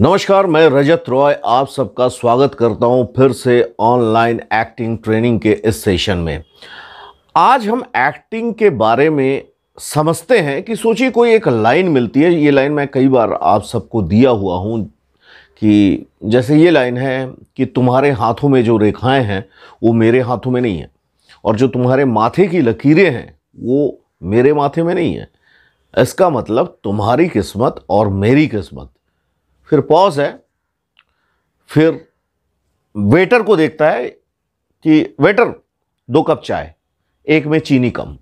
नमस्कार मैं रजत रॉय आप सबका स्वागत करता हूं फिर से ऑनलाइन एक्टिंग ट्रेनिंग के इस सेशन में आज हम एक्टिंग के बारे में समझते हैं कि सोचिए कोई एक लाइन मिलती है ये लाइन मैं कई बार आप सबको दिया हुआ हूं कि जैसे ये लाइन है कि तुम्हारे हाथों में जो रेखाएं हैं वो मेरे हाथों में नहीं है और जो तुम्हारे माथे की लकीरें हैं वो मेरे माथे में नहीं है इसका मतलब तुम्हारी किस्मत और मेरी किस्मत फिर पॉज है फिर वेटर को देखता है कि वेटर दो कप चाय एक में चीनी कम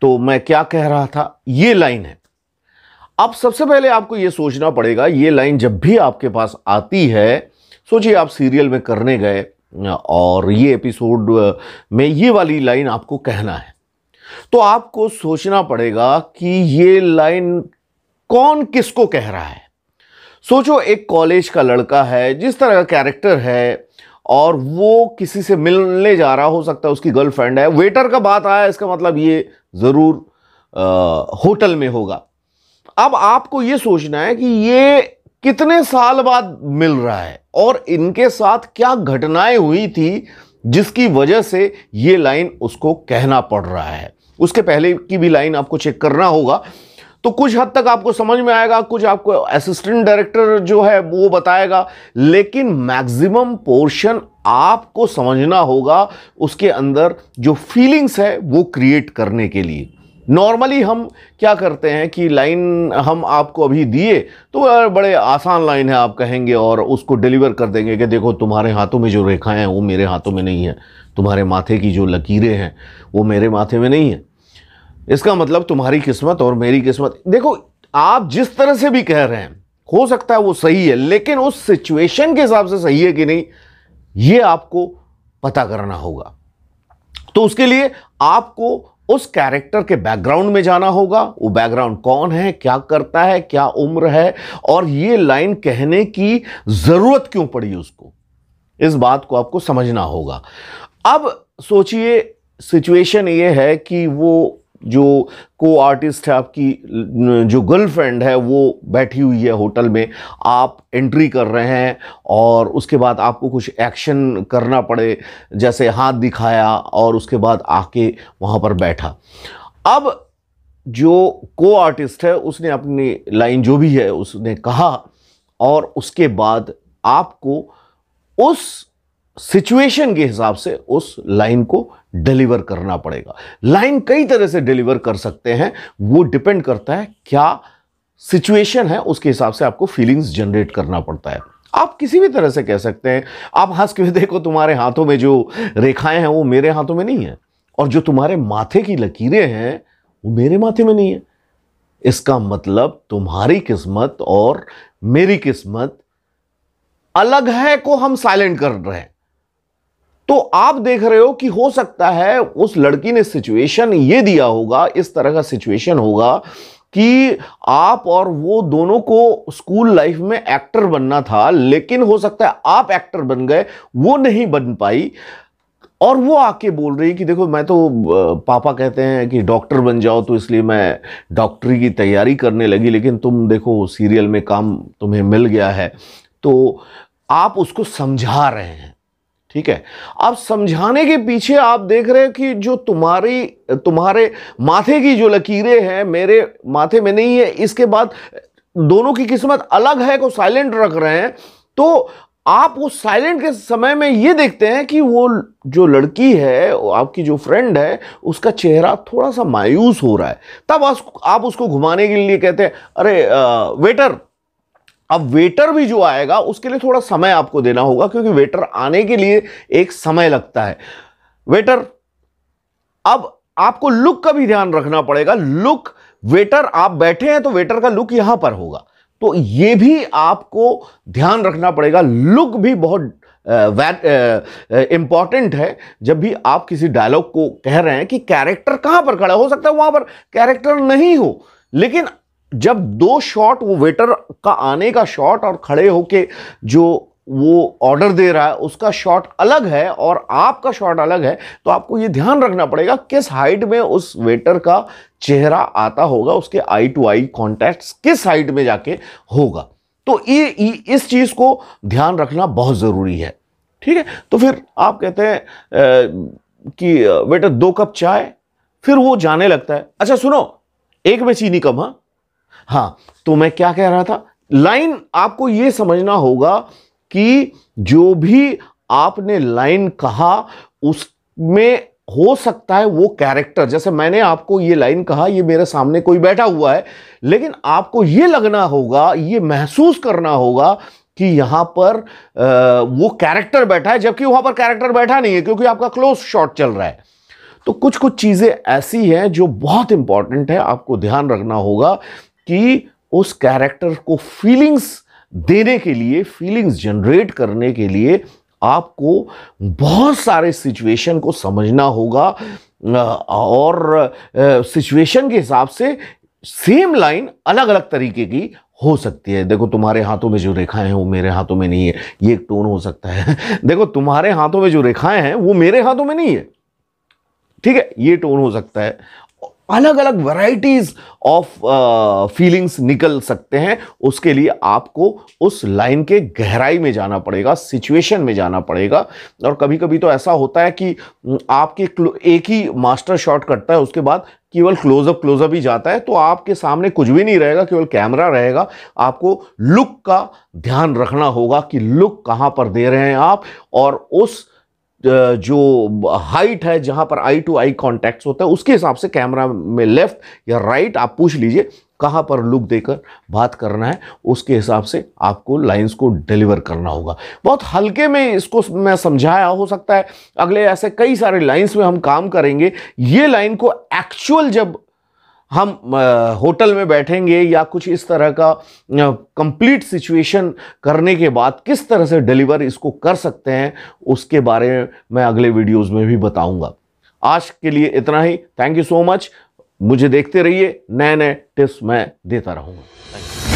तो मैं क्या कह रहा था ये लाइन है अब सबसे पहले आपको ये सोचना पड़ेगा ये लाइन जब भी आपके पास आती है सोचिए आप सीरियल में करने गए और ये एपिसोड में ये वाली लाइन आपको कहना है तो आपको सोचना पड़ेगा कि ये लाइन कौन किसको कह रहा है सोचो एक कॉलेज का लड़का है जिस तरह का कैरेक्टर है और वो किसी से मिलने जा रहा हो सकता है उसकी गर्लफ्रेंड है वेटर का बात आया इसका मतलब ये ज़रूर होटल में होगा अब आपको ये सोचना है कि ये कितने साल बाद मिल रहा है और इनके साथ क्या घटनाएं हुई थी जिसकी वजह से ये लाइन उसको कहना पड़ रहा है उसके पहले की भी लाइन आपको चेक करना होगा तो कुछ हद तक आपको समझ में आएगा कुछ आपको असिस्टेंट डायरेक्टर जो है वो बताएगा लेकिन मैक्सिमम पोर्शन आपको समझना होगा उसके अंदर जो फीलिंग्स है वो क्रिएट करने के लिए नॉर्मली हम क्या करते हैं कि लाइन हम आपको अभी दिए तो बड़े आसान लाइन है आप कहेंगे और उसको डिलीवर कर देंगे कि देखो तुम्हारे हाथों में जो रेखाएं हैं वो मेरे हाथों में नहीं है तुम्हारे माथे की जो लकीरें हैं वो मेरे माथे में नहीं है इसका मतलब तुम्हारी किस्मत और मेरी किस्मत देखो आप जिस तरह से भी कह रहे हैं हो सकता है वो सही है लेकिन उस सिचुएशन के हिसाब से सही है कि नहीं ये आपको पता करना होगा तो उसके लिए आपको उस कैरेक्टर के बैकग्राउंड में जाना होगा वो बैकग्राउंड कौन है क्या करता है क्या उम्र है और ये लाइन कहने की ज़रूरत क्यों पड़ी उसको इस बात को आपको समझना होगा अब सोचिए सिचुएशन ये है कि वो जो को आर्टिस्ट है आपकी जो गर्लफ्रेंड है वो बैठी हुई है होटल में आप एंट्री कर रहे हैं और उसके बाद आपको कुछ एक्शन करना पड़े जैसे हाथ दिखाया और उसके बाद आके वहाँ पर बैठा अब जो को आर्टिस्ट है उसने अपनी लाइन जो भी है उसने कहा और उसके बाद आपको उस सिचुएशन के हिसाब से उस लाइन को डिलीवर करना पड़ेगा लाइन कई तरह से डिलीवर कर सकते हैं वो डिपेंड करता है क्या सिचुएशन है उसके हिसाब से आपको फीलिंग्स जनरेट करना पड़ता है आप किसी भी तरह से कह सकते हैं आप हंस के देखो तुम्हारे हाथों में जो रेखाएं हैं वो मेरे हाथों में नहीं है और जो तुम्हारे माथे की लकीरें हैं वो मेरे माथे में नहीं है इसका मतलब तुम्हारी किस्मत और मेरी किस्मत अलग है को हम साइलेंट कर रहे हैं तो आप देख रहे हो कि हो सकता है उस लड़की ने सिचुएशन ये दिया होगा इस तरह का सिचुएशन होगा कि आप और वो दोनों को स्कूल लाइफ में एक्टर बनना था लेकिन हो सकता है आप एक्टर बन गए वो नहीं बन पाई और वो आके बोल रही है कि देखो मैं तो पापा कहते हैं कि डॉक्टर बन जाओ तो इसलिए मैं डॉक्टरी की तैयारी करने लगी लेकिन तुम देखो सीरियल में काम तुम्हें मिल गया है तो आप उसको समझा रहे हैं ठीक है अब समझाने के पीछे आप देख रहे हो कि जो तुम्हारी तुम्हारे माथे की जो लकीरें हैं मेरे माथे में नहीं है इसके बाद दोनों की किस्मत अलग है को साइलेंट रख रहे हैं तो आप उस साइलेंट के समय में ये देखते हैं कि वो जो लड़की है आपकी जो फ्रेंड है उसका चेहरा थोड़ा सा मायूस हो रहा है तब आप उसको घुमाने के लिए कहते हैं अरे आ, वेटर अब वेटर भी जो आएगा उसके लिए थोड़ा समय आपको देना होगा क्योंकि वेटर आने के लिए एक समय लगता है वेटर अब आपको लुक का भी ध्यान रखना पड़ेगा लुक वेटर आप बैठे हैं तो वेटर का लुक यहां पर होगा तो यह भी आपको ध्यान रखना पड़ेगा लुक भी बहुत इंपॉर्टेंट है जब भी आप किसी डायलॉग को कह रहे हैं कि कैरेक्टर कहां पर खड़ा हो सकता है वहां पर कैरेक्टर नहीं हो लेकिन जब दो शॉट वो वेटर का आने का शॉट और खड़े होके जो वो ऑर्डर दे रहा है उसका शॉट अलग है और आपका शॉट अलग है तो आपको ये ध्यान रखना पड़ेगा किस हाइट में उस वेटर का चेहरा आता होगा उसके आई टू आई कॉन्टैक्ट किस हाइट में जाके होगा तो ये इस चीज़ को ध्यान रखना बहुत ज़रूरी है ठीक है तो फिर आप कहते हैं कि वेटर दो कप चाय फिर वो जाने लगता है अच्छा सुनो एक में चीनी कम हाँ हाँ तो मैं क्या कह रहा था लाइन आपको ये समझना होगा कि जो भी आपने लाइन कहा उसमें हो सकता है वो कैरेक्टर जैसे मैंने आपको ये लाइन कहा ये मेरे सामने कोई बैठा हुआ है लेकिन आपको ये लगना होगा ये महसूस करना होगा कि यहाँ पर आ, वो कैरेक्टर बैठा है जबकि वहाँ पर कैरेक्टर बैठा नहीं है क्योंकि आपका क्लोज शॉट चल रहा है तो कुछ कुछ चीज़ें ऐसी हैं जो बहुत इंपॉर्टेंट है आपको ध्यान रखना होगा कि उस कैरेक्टर को फीलिंग्स देने के लिए फीलिंग्स जनरेट करने के लिए आपको बहुत सारे सिचुएशन को समझना होगा और सिचुएशन के हिसाब से सेम लाइन अलग अलग तरीके की हो सकती है देखो तुम्हारे हाथों में जो रेखाएं हैं वो मेरे हाथों में नहीं है ये एक टोन हो सकता है देखो तुम्हारे हाथों में जो रेखाएं हैं वो मेरे हाथों में नहीं है ठीक है ये टोन हो सकता है अलग अलग वैरायटीज ऑफ फीलिंग्स निकल सकते हैं उसके लिए आपको उस लाइन के गहराई में जाना पड़ेगा सिचुएशन में जाना पड़ेगा और कभी कभी तो ऐसा होता है कि आपके एक ही मास्टर शॉट करता है उसके बाद केवल क्लोजअप क्लोजअप ही जाता है तो आपके सामने कुछ भी नहीं रहेगा केवल कैमरा रहेगा आपको लुक का ध्यान रखना होगा कि लुक कहाँ पर दे रहे हैं आप और उस जो हाइट है जहाँ पर आई टू आई कॉन्टैक्ट होता है उसके हिसाब से कैमरा में लेफ्ट या राइट आप पूछ लीजिए कहाँ पर लुक देकर बात करना है उसके हिसाब से आपको लाइंस को डिलीवर करना होगा बहुत हल्के में इसको मैं समझाया हो सकता है अगले ऐसे कई सारे लाइंस में हम काम करेंगे ये लाइन को एक्चुअल जब हम होटल में बैठेंगे या कुछ इस तरह का कंप्लीट सिचुएशन करने के बाद किस तरह से डिलीवर इसको कर सकते हैं उसके बारे में मैं अगले वीडियोस में भी बताऊंगा आज के लिए इतना ही थैंक यू सो मच मुझे देखते रहिए नए नए टिप्स मैं देता रहूँगा